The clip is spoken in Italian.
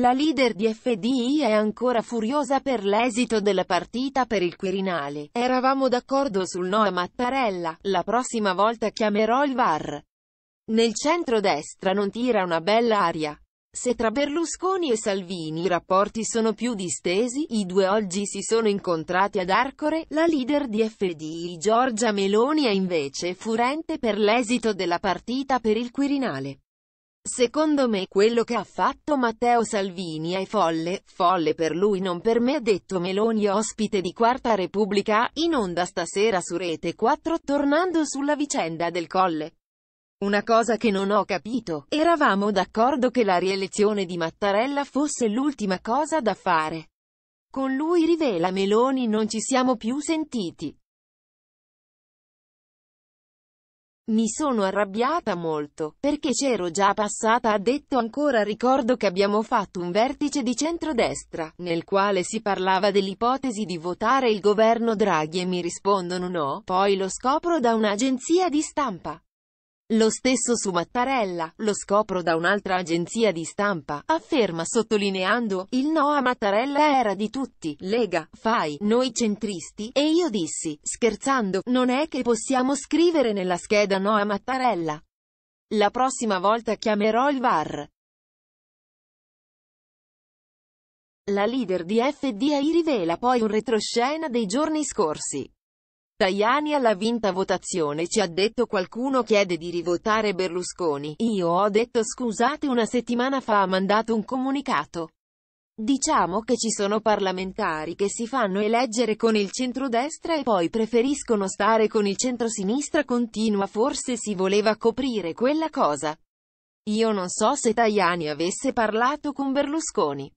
La leader di FDI è ancora furiosa per l'esito della partita per il Quirinale. Eravamo d'accordo sul no a Mattarella, la prossima volta chiamerò il VAR. Nel centro-destra non tira una bella aria. Se tra Berlusconi e Salvini i rapporti sono più distesi, i due oggi si sono incontrati ad Arcore, la leader di FDI Giorgia Meloni è invece furente per l'esito della partita per il Quirinale. Secondo me quello che ha fatto Matteo Salvini è folle, folle per lui non per me ha detto Meloni ospite di Quarta Repubblica, in onda stasera su Rete 4 tornando sulla vicenda del Colle. Una cosa che non ho capito, eravamo d'accordo che la rielezione di Mattarella fosse l'ultima cosa da fare. Con lui rivela Meloni non ci siamo più sentiti. Mi sono arrabbiata molto, perché c'ero già passata ha detto ancora ricordo che abbiamo fatto un vertice di centrodestra, nel quale si parlava dell'ipotesi di votare il governo Draghi e mi rispondono no, poi lo scopro da un'agenzia di stampa. Lo stesso su Mattarella, lo scopro da un'altra agenzia di stampa, afferma sottolineando, il no a Mattarella era di tutti, Lega, Fai, noi centristi, e io dissi, scherzando, non è che possiamo scrivere nella scheda no a Mattarella. La prossima volta chiamerò il VAR. La leader di FDA rivela poi un retroscena dei giorni scorsi. Tajani alla vinta votazione ci ha detto qualcuno chiede di rivotare Berlusconi. Io ho detto scusate una settimana fa ha mandato un comunicato. Diciamo che ci sono parlamentari che si fanno eleggere con il centrodestra e poi preferiscono stare con il centrosinistra continua forse si voleva coprire quella cosa. Io non so se Tajani avesse parlato con Berlusconi.